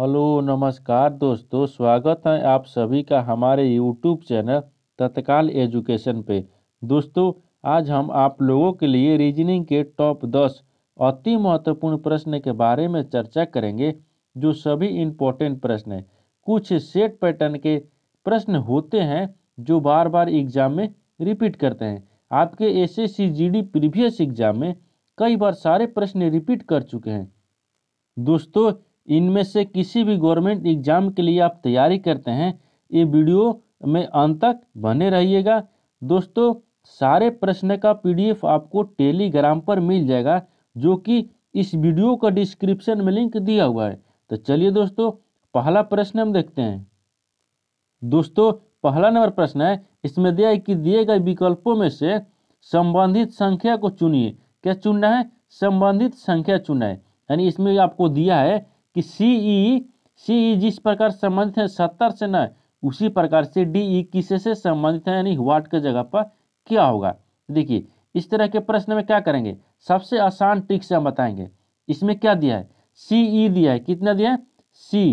Hello नमस्कार दोस्तों स्वागत है आप सभी का हमारे यूट्यूब चैनल तत्काल एजुकेशन पे दोस्तों आज हम आप लोगों के लिए रीजनिंग के टॉप दस अति महत्वपूर्ण प्रश्न के बारे में चर्चा करेंगे जो सभी इम्पोर्टेंट प्रश्न हैं कुछ सेट पैटर्न के प्रश्न होते हैं जो बार बार एग्जाम में रिपीट करते हैं आपके एस एस प्रीवियस एग्जाम में कई बार सारे प्रश्न रिपीट कर चुके हैं दोस्तों इनमें से किसी भी गवर्नमेंट एग्ज़ाम के लिए आप तैयारी करते हैं ये वीडियो में अंत तक बने रहिएगा दोस्तों सारे प्रश्न का पीडीएफ आपको टेलीग्राम पर मिल जाएगा जो कि इस वीडियो का डिस्क्रिप्शन में लिंक दिया हुआ है तो चलिए दोस्तों पहला प्रश्न हम देखते हैं दोस्तों पहला नंबर प्रश्न है इसमें दिया है कि दिए गए विकल्पों में से संबंधित संख्या को चुनिए क्या चुनना है संबंधित संख्या चुनना है यानी इसमें आपको दिया है कि सी ई सी ई जिस प्रकार संबंधित है सत्तर से न उसी प्रकार से डी ई e किसे से संबंधित है यानी वाट के जगह पर क्या होगा देखिए इस तरह के प्रश्न में क्या करेंगे सबसे आसान ट्रिक से हम बताएंगे इसमें क्या दिया है सी ई e दिया है कितना दिया है सी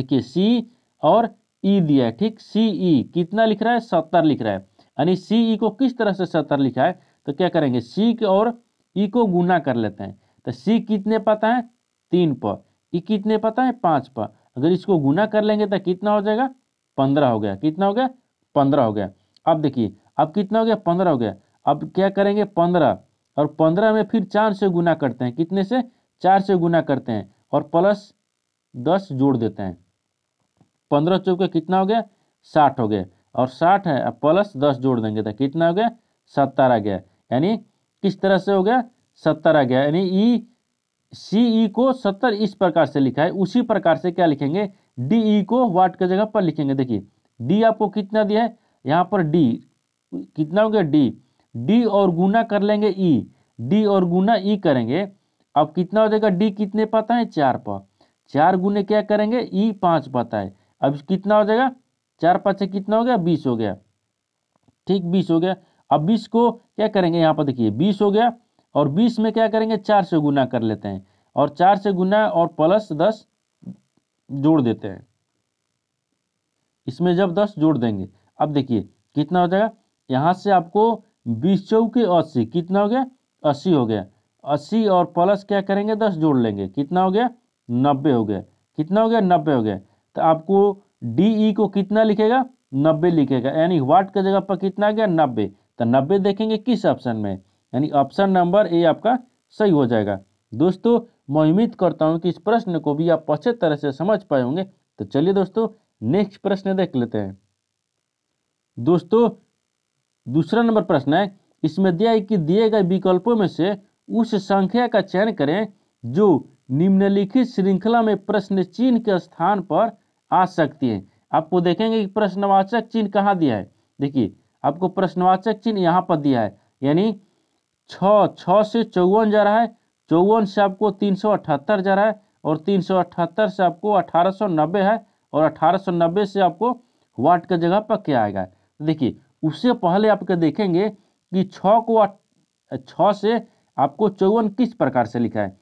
देखिए सी और ई e दिया है ठीक सी ई कितना लिख रहा है सत्तर लिख रहा है यानी सी ई को किस तरह से सत्तर लिखा है तो क्या करेंगे सी और ई को गुना कर लेते हैं तो सी कितने पता है तीन पर ये कितने पता है पाँच पर अगर इसको गुना कर लेंगे तो कितना हो जाएगा पंद्रह हो गया कितना हो गया पंद्रह हो गया अब देखिए अब कितना हो गया पंद्रह हो गया अब क्या करेंगे पंद्रह और पंद्रह में फिर चार से गुना करते हैं कितने से चार से गुना करते हैं और प्लस दस जोड़ देते हैं पंद्रह चौके कितना हो गया साठ हो गया और साठ है अब प्लस दस जोड़ देंगे तो कितना हो गया सत्तर आ गया यानी किस तरह से हो गया सत्तर आ गया यानी ई सीई e को सत्तर इस प्रकार से लिखा है उसी प्रकार से क्या लिखेंगे डीई e को वाट के जगह पर लिखेंगे देखिए डी आपको कितना दिया है यहाँ पर डी कितना हो गया डी डी और गुना कर लेंगे ई e। डी और गुना ई करेंगे अब कितना हो जाएगा डी कितने पता है चार पर चार गुने क्या करेंगे ई पाँच पता है अब कितना हो जाएगा चार पाँच से कितना हो गया बीस हो गया ठीक बीस हो गया अब बीस को क्या करेंगे यहाँ पर देखिए बीस हो गया और बीस में क्या करेंगे चार से गुना कर लेते हैं और चार से गुना और प्लस दस जोड़ देते हैं इसमें जब दस जोड़ देंगे अब देखिए कितना हो जाएगा यहाँ से आपको बीस चौके अस्सी कितना हो गया अस्सी हो गया अस्सी और प्लस क्या करेंगे दस जोड़ लेंगे कितना हो गया नब्बे हो गया कितना हो गया नब्बे हो गया तो आपको डी ई को कितना लिखेगा नब्बे लिखेगा यानी वाट की जगह पर कितना आ गया नब्बे तो नब्बे देखेंगे किस ऑप्शन में यानी ऑप्शन नंबर ए आपका सही हो जाएगा दोस्तों मैं उम्मीद करता हूँ कि इस प्रश्न को भी आप अच्छे तरह से समझ पाए होंगे तो चलिए दोस्तों नेक्स्ट प्रश्न देख लेते हैं दोस्तों दूसरा नंबर प्रश्न है इसमें दिया है कि दिए गए विकल्पों में से उस संख्या का चयन करें जो निम्नलिखित श्रृंखला में प्रश्न चिन्ह के स्थान पर आ सकती है आपको देखेंगे कि प्रश्नवाचक चिन्ह कहाँ दिया है देखिए आपको प्रश्नवाचक चिन्ह यहाँ पर दिया है यानी छः छः से चौवन जा रहा है चौवन से आपको तीन सौ अठहत्तर जा रहा है और तीन सौ अठहत्तर से आपको अठारह सौ नब्बे है और अठारह सौ नब्बे से आपको वाट का जगह पर क्या आएगा देखिए उससे पहले आपके देखेंगे कि छः को छः से आपको चौवन किस प्रकार से लिखा है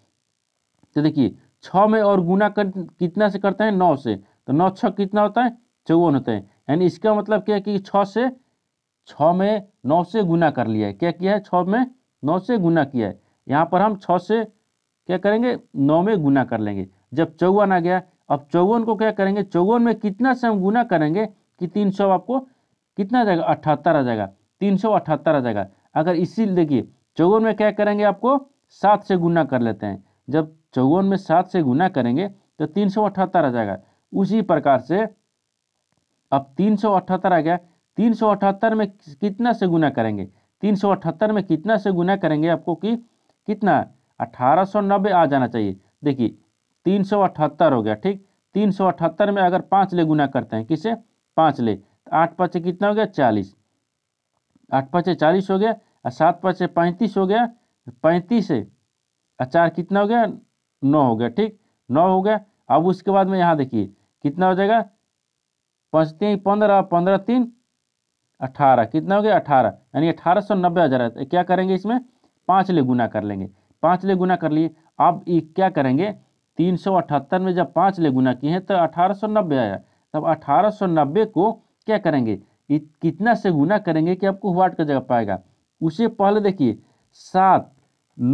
तो देखिए छ में और गुना कर कितना से करते हैं नौ से तो नौ छः कितना होता है चौवन होता है यानी इसका मतलब क्या है कि छः से छ में नौ से गुना कर लिया है क्या किया है छः में नौ से गुना किया है यहाँ पर हम छः से क्या करेंगे नौ में गुना कर लेंगे जब चौवन आ गया अब चौवन को क्या करेंगे चौवन में कितना से हम गुना करेंगे कि तीन सौ आपको कितना आ जाएगा अठहत्तर आ जाएगा तीन सौ अठहत्तर आ जाएगा अगर इसी देखिए चौवन में क्या करेंगे आपको सात से गुना कर लेते हैं जब चौवन में सात से गुना करेंगे तो तीन सौ अठहत्तर आ जाएगा उसी प्रकार से अब तीन सौ अठहत्तर आ गया तीन सौ अठहत्तर में कितना से गुना करेंगे तीन सौ अठहत्तर में कितना से गुना करेंगे आपको कि कितना अठारह सौ नब्बे आ जाना चाहिए देखिए तीन सौ अठहत्तर हो गया ठीक तीन सौ अठहत्तर में अगर पाँच ले गुना करते हैं किसे पाँच ले तो आठ पचे कितना हो गया चालीस आठ पाँच चालीस हो गया और सात पाँच पैंतीस हो गया पैंतीस है और चार कितना हो गया नौ हो गया ठीक नौ हो गया अब उसके बाद में यहाँ देखिए कितना हो जाएगा पाँच तीन पंद्रह पंद्रह तीन अठारह कितना हो गया अठारह यानी अठारह सौ नब्बे हज़ार क्या करेंगे इसमें पाँच ले गुना कर लेंगे पाँच ले गुना कर लिए अब क्या करेंगे तीन सौ अठहत्तर में जब पाँच ले गुना किए हैं तो अठारह सौ नब्बे आया तब अठारह सौ नब्बे को क्या करेंगे कितना से गुना करेंगे कि आपको वाट का जगह पाएगा उसे पहले देखिए सात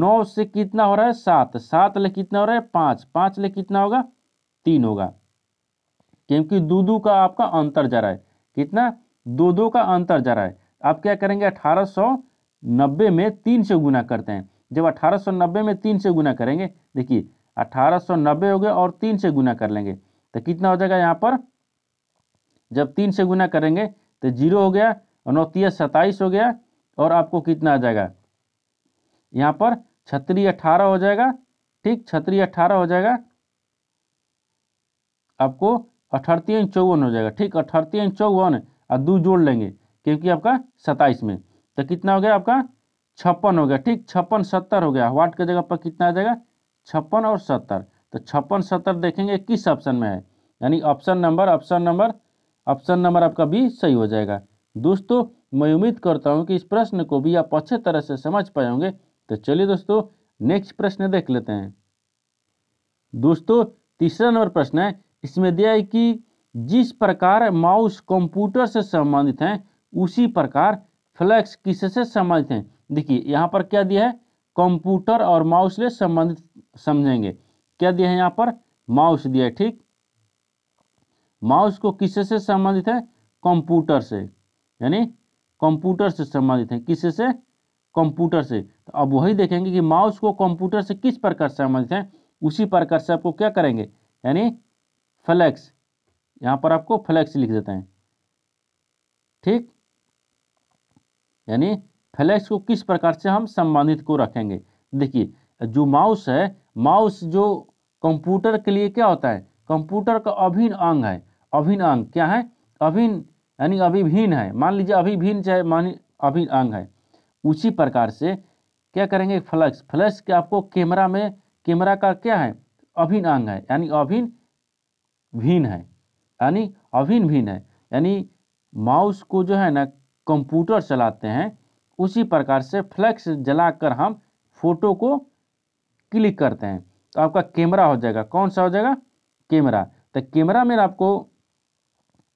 नौ से कितना हो रहा है सात सात ले कितना हो रहा है पाँच पाँच ले कितना होगा तीन होगा क्योंकि दो दो का आपका अंतर जा रहा है कितना दो दो का अंतर जा रहा है आप क्या करेंगे अठारह नब्बे में तीन से गुना करते हैं जब अठारह नब्बे में तीन से गुना करेंगे देखिए अठारह नब्बे हो गया और तीन से गुना कर लेंगे तो कितना हो जाएगा यहाँ पर जब तीन से गुना करेंगे तो जीरो हो गया और नौतीस सत्ताईस हो गया और आपको कितना आ जाएगा यहाँ पर छतरी अट्ठारह हो जाएगा ठीक छतरी अट्ठारह हो जाएगा आपको अठरती चौवन हो जाएगा ठीक अठरती चौवन और दो जोड़ लेंगे क्योंकि आपका सत्ताईस में तो कितना हो गया आपका छप्पन हो गया ठीक छप्पन सत्तर हो गया वाट की जगह पर कितना आ जाएगा छप्पन और सत्तर तो छप्पन सत्तर देखेंगे किस ऑप्शन में है यानी option number option number option number आपका भी सही हो जाएगा दोस्तों मैं उम्मीद करता हूँ कि इस प्रश्न को भी आप अच्छे तरह से समझ पाए होंगे तो चलिए दोस्तों नेक्स्ट प्रश्न देख लेते हैं दोस्तों तीसरा नंबर प्रश्न है इसमें दिया है कि जिस प्रकार माउस कंप्यूटर से संबंधित हैं उसी प्रकार फ्लैक्स किससे संबंधित हैं देखिए यहाँ पर क्या दिया है कंप्यूटर और माउस से संबंधित समझेंगे क्या दिया है यहाँ पर माउस दिया है ठीक माउस को किससे संबंधित है कंप्यूटर से यानी कंप्यूटर से संबंधित है किससे कंप्यूटर से तो अब वही देखेंगे कि माउस को कंप्यूटर से किस प्रकार संबंधित है उसी प्रकार से आपको क्या करेंगे यानी फ्लैक्स यहाँ पर आपको फ्लैक्स लिख देते हैं ठीक यानी फ्लैक्स को किस प्रकार से हम संबंधित को रखेंगे देखिए जो माउस है माउस जो कंप्यूटर के लिए क्या होता है कंप्यूटर का अभिन्न अंग है अभिन्न अंग क्या है अभिन्न यानी अभिभिन्न है मान लीजिए अभिभिन्न चाहे मान अभिन्न अंग है उसी प्रकार से क्या करेंगे फ्लैक्स फ्लैक्स के आपको कैमरा में कैमरा का क्या है अभिन्न अंग है यानी अभिन्न भिन्न है यानी अभिन्न भिन्न है यानी माउस को जो है ना कंप्यूटर चलाते हैं उसी प्रकार से फ्लैक्स जलाकर हम फोटो को क्लिक करते हैं तो आपका कैमरा हो जाएगा कौन सा हो जाएगा कैमरा तो कैमरा में आपको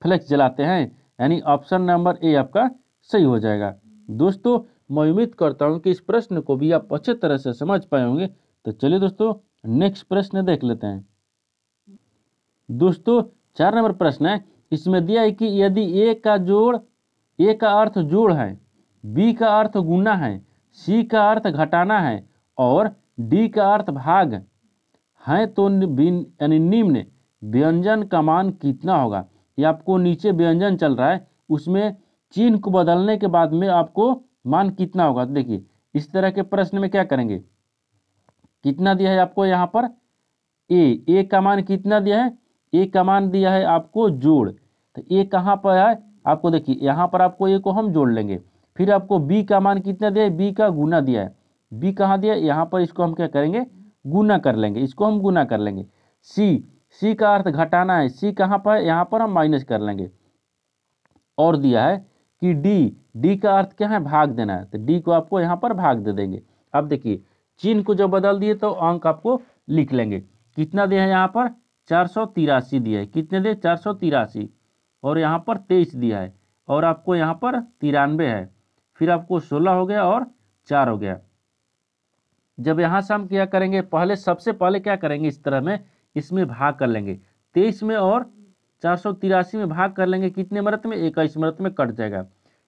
फ्लैक्स जलाते हैं यानी ऑप्शन नंबर ए आपका सही हो जाएगा दोस्तों मैं उम्मीद करता हूँ कि इस प्रश्न को भी आप अच्छे तरह से समझ पाए होंगे तो चलिए दोस्तों नेक्स्ट प्रश्न देख लेते हैं दोस्तों चार नंबर प्रश्न है इसमें दिया है कि यदि ए का जोड़ ए का अर्थ जोड़ है बी का अर्थ गुना है सी का अर्थ घटाना है और डी का अर्थ भाग है तो यानी निम्न व्यंजन का मान कितना होगा ये आपको नीचे व्यंजन चल रहा है उसमें चिन्ह को बदलने के बाद में आपको मान कितना होगा तो देखिए इस तरह के प्रश्न में क्या करेंगे कितना दिया है आपको यहाँ पर ए ए का मान कितना दिया है ए का मान दिया है आपको जोड़ तो ए कहाँ पर है आपको देखिए यहाँ पर आपको ए को हम जोड़ लेंगे फिर आपको बी का मान कितना दिया है बी का गुना दिया है बी कहाँ दिया है यहाँ पर इसको हम क्या करेंगे गुना कर लेंगे इसको हम गुना कर लेंगे सी सी का अर्थ घटाना है सी कहाँ पर है यहाँ पर हम माइनस कर लेंगे और दिया है कि डी डी का अर्थ क्या है भाग देना है तो डी को आपको यहाँ पर भाग दे देंगे अब देखिए चिन्ह को जब बदल दिए तो अंक आपको लिख लेंगे कितना दिया है यहाँ पर चार सौ तिरासी दिया है कितने दिए चार सौ तिरासी और यहाँ पर तेईस दिया है और आपको यहाँ पर तिरानवे है फिर आपको सोलह हो गया और चार हो गया जब यहाँ से हम क्या करेंगे पहले सबसे पहले क्या करेंगे इस तरह में इसमें भाग कर लेंगे तेईस में और चार सौ तिरासी में भाग कर लेंगे कितने मरत में इक्कीस मरत में कट जाएगा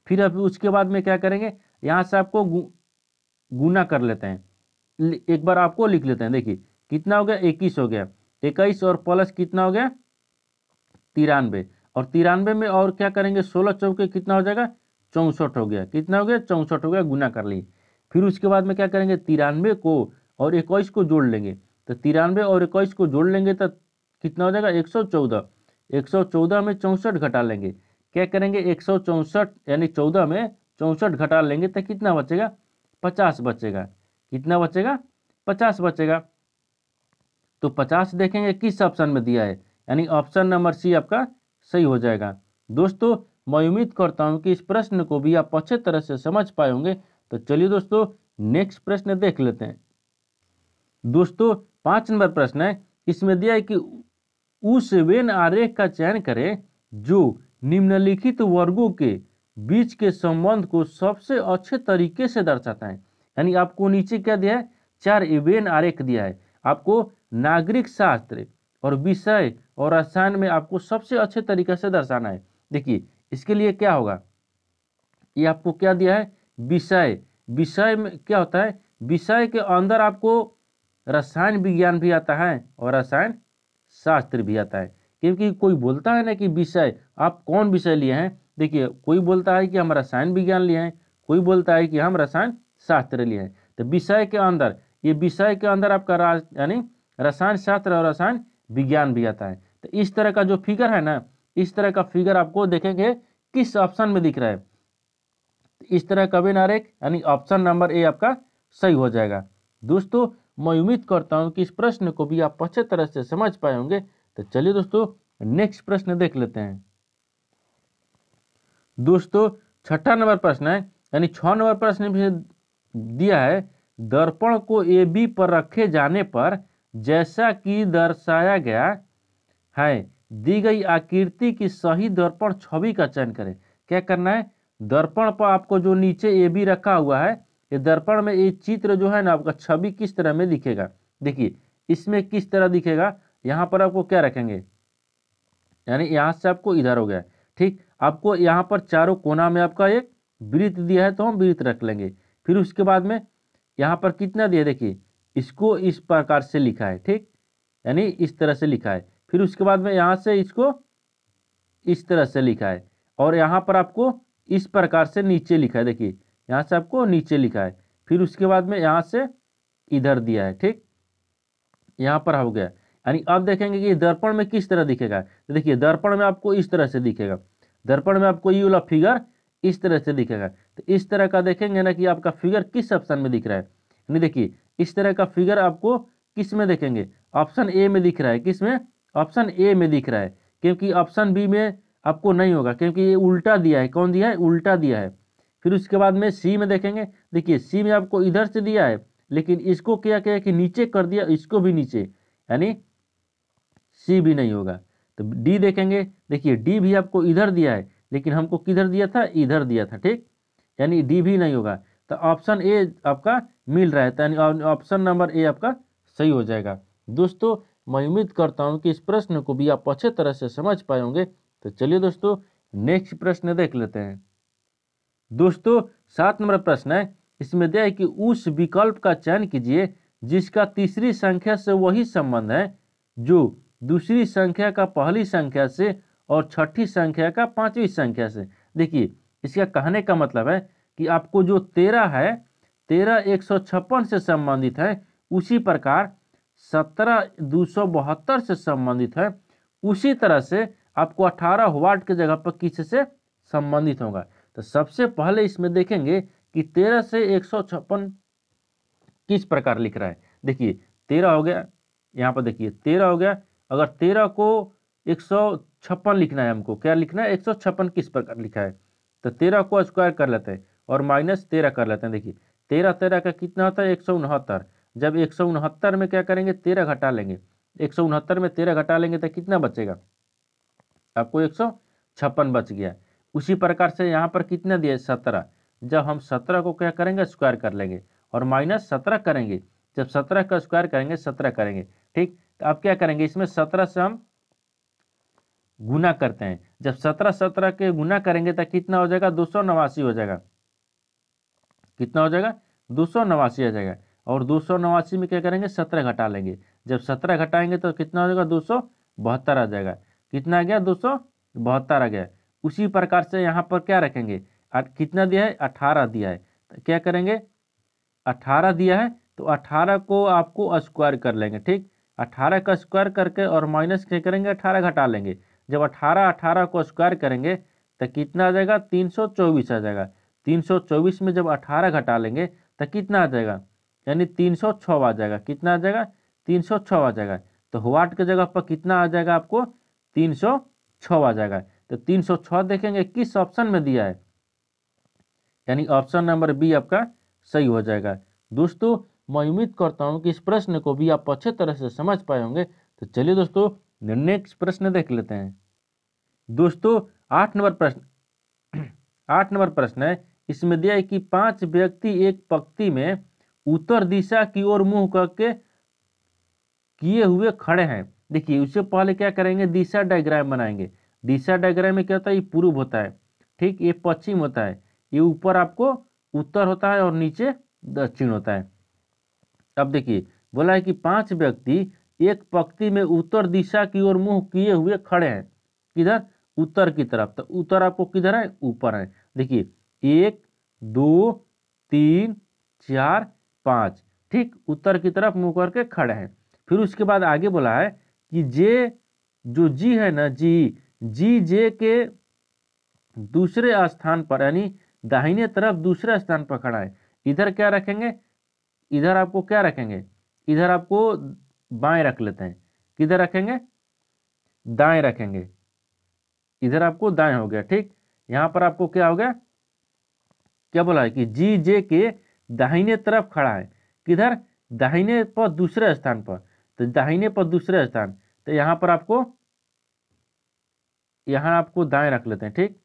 फिर अभी उसके बाद में क्या करेंगे यहाँ से आपको गु, गुना कर लेते हैं एक बार आपको लिख लेते हैं देखिए कितना हो गया इक्कीस हो गया इक्कीस और प्लस कितना हो गया तिरानवे और तिरानवे में और क्या करेंगे सोलह चौके कितना हो जाएगा चौंसठ हो गया कितना हो गया चौंसठ हो गया गुना कर लिए फिर उसके बाद में क्या करेंगे तिरानवे को और इक्कीस को जोड़ लेंगे तो तिरानवे और इक्कीस को जोड़ लेंगे तो कितना हो जाएगा एक सौ चौदह एक सौ चौदह में चौंसठ घटा लेंगे क्या करेंगे एक सौ चौंसठ यानी चौदह में चौंसठ घटा लेंगे तो कितना बचेगा पचास बचेगा कितना बचेगा पचास बचेगा तो पचास देखेंगे किस ऑप्शन में दिया है यानी ऑप्शन नंबर सी आपका सही हो जाएगा दोस्तों मैं उम्मीद करता हूँ कि इस प्रश्न को भी आप अच्छे तरह से समझ पाए होंगे तो चलिए दोस्तों नेक्स्ट प्रश्न देख लेते हैं दोस्तों पाँच नंबर प्रश्न है इसमें दिया है कि उस वेन आरेख का चयन करें जो निम्नलिखित वर्गों के बीच के संबंध को सबसे अच्छे तरीके से दर्शाता है यानी आपको नीचे क्या दिया है चार वेन आरेख दिया है आपको नागरिक शास्त्र और विषय और रसायन में आपको सबसे अच्छे तरीके से दर्शाना है देखिए इसके लिए क्या होगा ये आपको क्या दिया है विषय विषय में क्या होता है विषय के अंदर आपको रसायन विज्ञान भी आता है और रसायन शास्त्र भी आता है क्योंकि कोई बोलता है ना कि विषय आप कौन विषय लिए हैं देखिए कोई बोलता है कि हम रसायन विज्ञान लिए हैं कोई बोलता है कि हम रसायन शास्त्र लिए हैं तो विषय के अंदर ये विषय के अंदर आपका राज यानी रसायन शास्त्र और रसायन विज्ञान भी आता है तो इस तरह का जो फिगर है ना इस तरह का फिगर आपको देखेंगे किस ऑप्शन में दिख रहा है इस तरह कभी ना रेख यानी ऑप्शन नंबर ए आपका सही हो जाएगा दोस्तों मैं उम्मीद करता हूँ कि इस प्रश्न को भी आप अच्छे तरह से समझ पाए होंगे तो चलिए दोस्तों नेक्स्ट प्रश्न देख लेते हैं दोस्तों छठा नंबर प्रश्न है यानी छ नंबर प्रश्न भी दिया है दर्पण को ए बी पर रखे जाने पर जैसा कि दर्शाया गया है दी गई आकृति की सही दर्पण छवि का चयन करें क्या करना है दर्पण पर आपको जो नीचे ए बी रखा हुआ है ये दर्पण में ये चित्र जो है ना आपका छवि किस तरह में दिखेगा देखिए इसमें किस तरह दिखेगा यहाँ पर आपको क्या रखेंगे यानी यहाँ से आपको इधर हो गया ठीक आपको यहाँ पर चारों कोना में आपका एक वृत्त दिया है तो हम वृत्त रख लेंगे फिर उसके बाद में यहाँ पर कितना दिया देखिए इसको इस प्रकार से लिखा है ठीक यानी इस तरह से लिखा है फिर उसके बाद में यहाँ से इसको इस तरह से लिखा है और यहाँ पर आपको इस प्रकार से नीचे लिखा है देखिए यहाँ से आपको नीचे लिखा है फिर उसके बाद में यहाँ से इधर दिया है ठीक यहाँ पर हो गया यानी अब देखेंगे कि दर्पण में किस तरह दिखेगा तो देखिए दर्पण में आपको इस तरह से दिखेगा दर्पण में आपको ये वाला फिगर इस तरह से दिखेगा तो इस तरह का देखेंगे ना कि आपका फिगर किस ऑप्शन में दिख रहा है यानी देखिए इस तरह का फिगर आपको किस में देखेंगे ऑप्शन ए में दिख रहा है किस में ऑप्शन ए में दिख रहा है क्योंकि ऑप्शन बी में आपको नहीं होगा क्योंकि ये उल्टा दिया है कौन दिया है उल्टा दिया है फिर उसके बाद में सी में देखेंगे देखिए सी में आपको इधर से दिया है लेकिन इसको क्या क्या कि नीचे कर दिया इसको भी नीचे यानी सी भी नहीं होगा तो डी देखेंगे देखिए डी भी आपको इधर दिया है लेकिन हमको किधर दिया था इधर दिया था ठीक यानी डी भी नहीं होगा तो ऑप्शन ए आपका मिल रहा है तो यानी ऑप्शन नंबर ए आपका सही हो जाएगा दोस्तों मैं उम्मीद करता हूँ कि इस प्रश्न को भी आप अच्छे तरह से समझ पाए होंगे तो चलिए दोस्तों नेक्स्ट प्रश्न देख लेते हैं दोस्तों सात नंबर प्रश्न है इसमें दिया है कि उस विकल्प का चयन कीजिए जिसका तीसरी संख्या से वही संबंध है जो दूसरी संख्या का पहली संख्या से और छठी संख्या का पांचवी संख्या से देखिए इसका कहने का मतलब है कि आपको जो तेरह है तेरह एक सौ छप्पन से संबंधित है उसी प्रकार सत्रह दो सौ बहत्तर से संबंधित है उसी तरह से आपको अठारह वाट के जगह पर किस से संबंधित होगा तो सबसे पहले इसमें देखेंगे कि तेरह से एक सौ छप्पन किस प्रकार लिख रहा है देखिए तेरह हो गया यहाँ पर देखिए तेरह हो गया अगर तेरह को एक सौ छप्पन लिखना है हमको क्या लिखना है एक सौ छप्पन किस प्रकार लिखा है तो तेरह को स्क्वायर कर लेते हैं और माइनस तेरह कर लेते हैं देखिए तेरह तेरह का कितना होता है एक सौ उनहत्तर जब एक सौ उनहत्तर में क्या करेंगे तेरह घटा लेंगे एक सौ उनहत्तर में तेरह घटा लेंगे तो कितना बचेगा आपको एक सौ छप्पन बच गया उसी प्रकार से यहाँ पर कितना दिया सत्रह जब हम सत्रह को क्या करेंगे स्क्वायर कर लेंगे और माइनस सत्रह करेंगे जब सत्रह का स्क्वायर करेंगे सत्रह करेंगे ठीक तो अब क्या करेंगे इसमें सत्रह से हम गुना करते हैं जब सत्रह सत्रह के गुना करेंगे तो कितना हो जाएगा दो सौ नवासी हो जाएगा कितना हो जाएगा दो सौ नवासी आ जाएगा और दो सौ नवासी में क्या करेंगे सत्रह घटा लेंगे जब सत्रह घटाएंगे तो कितना हो जाएगा दो सौ बहत्तर आ जाएगा कितना आ गया दो सौ बहत्तर आ गया उसी प्रकार से यहाँ पर क्या रखेंगे कितना दिया है अठारह दिया है तो क्या करेंगे अठारह दिया है तो अठारह को आपको स्क्वायर कर लेंगे ठीक अठारह का स्क्वायर करके और माइनस क्या करेंगे अठारह घटा लेंगे जब अठारह अठारह को स्क्वायर करेंगे तो कितना आ जाएगा तीन सौ चौबीस आ जाएगा 324 में जब 18 घटा लेंगे तो कितना आ जाएगा यानी 306 आ जाएगा कितना आ जाएगा 306 आ जाएगा तो वाट के जगह पर कितना आ जाएगा आपको 306 आ जाएगा तो 306 देखेंगे किस ऑप्शन में दिया है यानी ऑप्शन नंबर बी आपका सही हो जाएगा दोस्तों मैं उम्मीद करता हूँ कि इस प्रश्न को भी आप अच्छे तरह से समझ पाए होंगे तो चलिए दोस्तों नेक्स्ट प्रश्न देख लेते हैं दोस्तों आठ नंबर प्रश्न आठ नंबर प्रश्न है इसमें दिया है कि पांच व्यक्ति एक पंक्ति में उत्तर दिशा की ओर मुंह करके किए हुए खड़े हैं देखिए उससे पहले क्या करेंगे दिशा डायग्राम बनाएंगे दिशा डायग्राम में क्या होता है ये पूर्व होता है ठीक ये पश्चिम होता है ये ऊपर आपको उत्तर होता है और नीचे दक्षिण होता है अब देखिए बोला है कि पांच व्यक्ति एक पंक्ति में उत्तर दिशा की ओर मुंह किए हुए खड़े हैं किधर उत्तर की तरफ तो उत्तर आपको किधर है ऊपर है देखिए एक दो तीन चार पाँच ठीक उत्तर की तरफ मुँह करके खड़े हैं फिर उसके बाद आगे बोला है कि जे जो जी है ना जी जी जे के दूसरे स्थान पर यानी दाहिने तरफ दूसरे स्थान पर खड़ा है इधर क्या रखेंगे इधर आपको क्या रखेंगे इधर आपको बाएं रख लेते हैं किधर रखेंगे दाएं रखेंगे इधर आपको दाएं हो गया ठीक यहाँ पर आपको क्या हो गया क्या बोला है कि जी जे के दाहिने तरफ खड़ा है किधर दाहिने पर दूसरे स्थान पर तो दाहिने पर दूसरे स्थान तो यहाँ पर आपको यहाँ आपको दाएं रख लेते हैं ठीक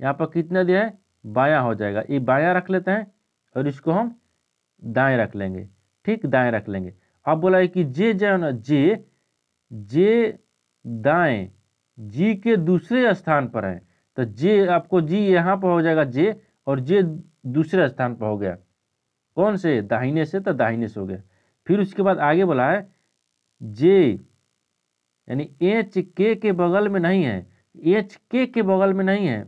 यहाँ पर कितना दिया है बायां हो जाएगा ये बायां रख लेते हैं और इसको हम दाएं रख लेंगे ठीक दाएं रख लेंगे अब बोला है कि जे जे ना जे जे दाएं जी के दूसरे स्थान पर है तो जे आपको जी यहाँ पर हो जाएगा जे और जे दूसरे स्थान पर हो गया कौन से दाहिने से तो दाहिने से हो गया फिर उसके बाद आगे बोला है जे यानी एच के के बगल में नहीं है एच के के बगल में नहीं है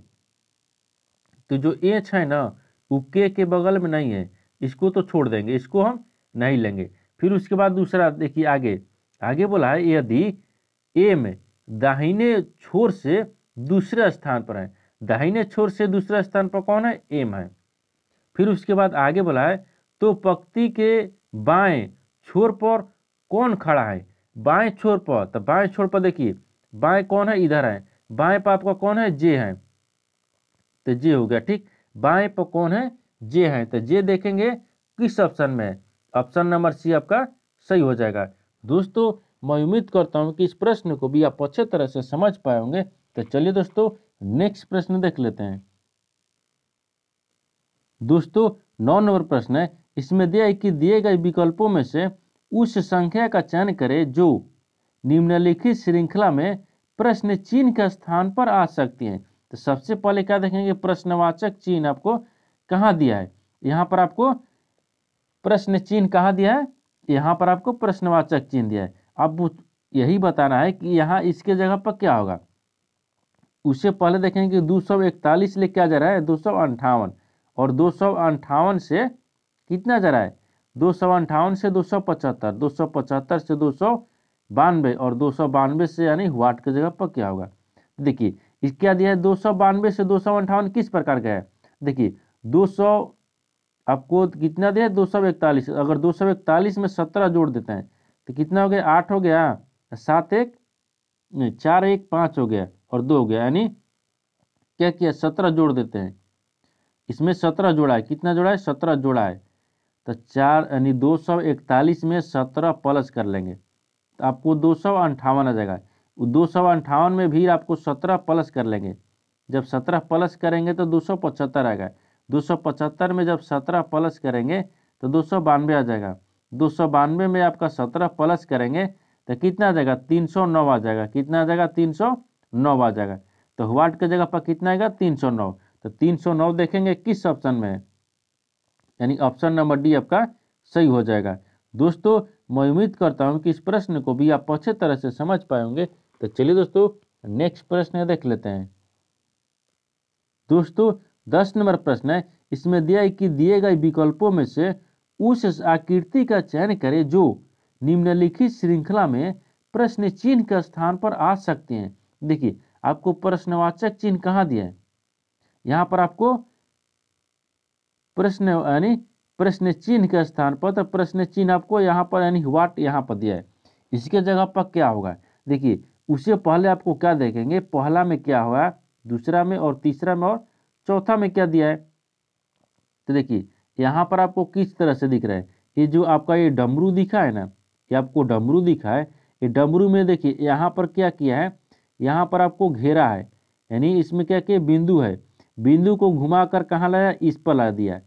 तो जो एच है ना वो के के बगल में नहीं है इसको तो छोड़ देंगे इसको हम नहीं लेंगे फिर उसके बाद दूसरा देखिए आगे आगे बोला है यदि एम दाहिने छोर से दूसरे स्थान पर है दाहिने छोर से दूसरा स्थान पर कौन है एम है फिर उसके बाद आगे बोला है तो पक्ति के बाएं छोर पर कौन खड़ा है बाएं छोर पर तो बाएं छोर पर देखिए बाएं कौन है इधर है बाएं पर आपका कौन है जे है तो जे हो गया ठीक बाएं पर कौन है जे है तो जे देखेंगे किस ऑप्शन में ऑप्शन नंबर सी आपका सही हो जाएगा दोस्तों मैं उम्मीद करता हूँ कि इस प्रश्न को भी आप अच्छे तरह से समझ पाए होंगे तो चलिए दोस्तों नेक्स्ट प्रश्न देख लेते हैं दोस्तों नौ नंबर प्रश्न है इसमें दिया है कि दिए गए विकल्पों में से उस संख्या का चयन करें जो निम्नलिखित श्रृंखला में प्रश्न चिन्ह के स्थान पर आ सकती है तो सबसे पहले क्या देखेंगे प्रश्नवाचक चिन्ह आपको कहाँ दिया है यहाँ पर आपको प्रश्न चिन्ह कहाँ दिया है यहाँ पर आपको प्रश्नवाचक चिन्ह दिया है अब यही बताना है कि यहाँ इसके जगह पर क्या होगा उससे पहले देखेंगे कि दो सौ इकतालीस ले क्या जा रहा है दो सौ अंठावन और दो सौ अंठावन से कितना जा रहा है दो सौ अंठावन से दो सौ पचहत्तर दो सौ पचहत्तर से दो सौ बानवे और दो सौ बानवे से यानी वाट की जगह पर क्या होगा देखिए इस क्या दिया है दो सौ बानवे से दो सौ अंठावन किस प्रकार का है देखिए दो सौ आपको कितना दिया है दो सौ इकतालीस अगर दो सौ इकतालीस में सत्रह जोड़ देते हैं तो कितना हो गया आठ हो गया सात एक नहीं चार एक पाँच हो गया और दो हो गया यानी क्या किया सत्रह जोड़ देते हैं इसमें सत्रह जोड़ा है कितना जोड़ा है सत्रह जोड़ा है तो चार यानी दो सौ इकतालीस में सत्रह प्लस कर लेंगे तो आपको दो सौ अंठावन आ जाएगा दो सौ अंठावन में भी आपको सत्रह प्लस कर लेंगे जब सत्रह प्लस करेंगे तो दो सौ पचहत्तर आएगा दो सौ पचहत्तर में जब सत्रह प्लस करेंगे तो दो सौ बानवे आ जाएगा दो सौ बानवे में आपका सत्रह प्लस करेंगे तो कितना आ जाएगा तीन सौ नौ आ जाएगा कितना आ जाएगा तीन सौ नौ आ जाएगा तो वाट के जगह पर कितना आएगा तीन सौ नौ तो तीन सौ नौ देखेंगे किस ऑप्शन में यानी ऑप्शन नंबर डी आपका सही हो जाएगा दोस्तों मैं उम्मीद करता हूँ कि इस प्रश्न को भी आप अच्छे तरह से समझ पाएंगे तो चलिए दोस्तों नेक्स्ट प्रश्न देख लेते हैं दोस्तों दस नंबर प्रश्न है इसमें दिया है कि दिए गए विकल्पों में से उस आकृति का चयन करें जो निम्नलिखित श्रृंखला में प्रश्न चिन्ह के स्थान पर आ सकते हैं देखिए आपको प्रश्नवाचक चिन्ह कहाँ दिया है यहाँ पर आपको प्रश्न यानी प्रश्न चिन्ह के स्थान पर तो प्रश्न चिन्ह आपको यहाँ पर यानी वाट यहाँ पर दिया है इसके जगह पर क्या होगा देखिए उससे पहले आपको क्या देखेंगे पहला में क्या हुआ दूसरा में और तीसरा में और चौथा में क्या दिया है तो देखिए यहाँ पर आपको किस तरह से दिख रहा है ये जो आपका ये डमरू दिखा है ना ये आपको डमरू दिखा है ये डमरू में देखिए यहाँ पर क्या किया है यहाँ पर आपको घेरा है यानी इसमें क्या क्या बिंदु है बिंदु को घुमा कर कहाँ लाया इस पर ला दिया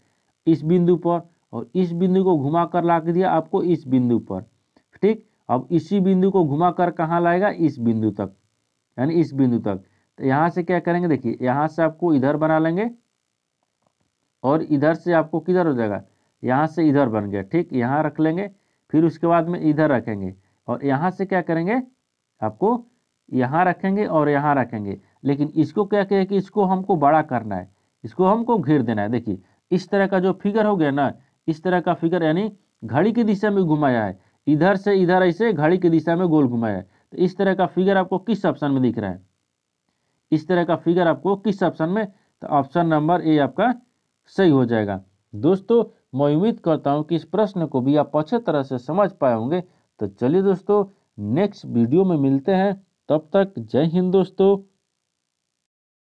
इस बिंदु पर और इस बिंदु को घुमा कर ला के दिया आपको इस बिंदु पर ठीक अब इसी बिंदु को घुमा कर कहाँ लाएगा इस बिंदु तक यानी इस बिंदु तक तो यहाँ से क्या करेंगे देखिए यहाँ से आपको इधर बना लेंगे और इधर से आपको किधर हो जाएगा यहाँ से इधर बन गया ठीक यहाँ रख लेंगे फिर उसके बाद में इधर रखेंगे और यहाँ से क्या करेंगे आपको यहाँ रखेंगे और यहाँ रखेंगे लेकिन इसको क्या कहें कि इसको हमको बड़ा करना है इसको हमको घेर देना है देखिए इस तरह का जो फिगर हो गया ना इस तरह का फिगर यानी घड़ी की दिशा में घुमाया है इधर से इधर ऐसे घड़ी की दिशा में गोल घुमाया है तो इस तरह का फिगर आपको किस ऑप्शन में दिख रहा है इस तरह का फिगर आपको किस ऑप्शन में तो ऑप्शन नंबर ए आपका सही हो जाएगा दोस्तों मैं उम्मीद करता हूँ कि इस प्रश्न को भी आप अच्छे तरह से समझ पाए होंगे तो चलिए दोस्तों नेक्स्ट वीडियो में मिलते हैं तब तक जय हिंद दोस्तों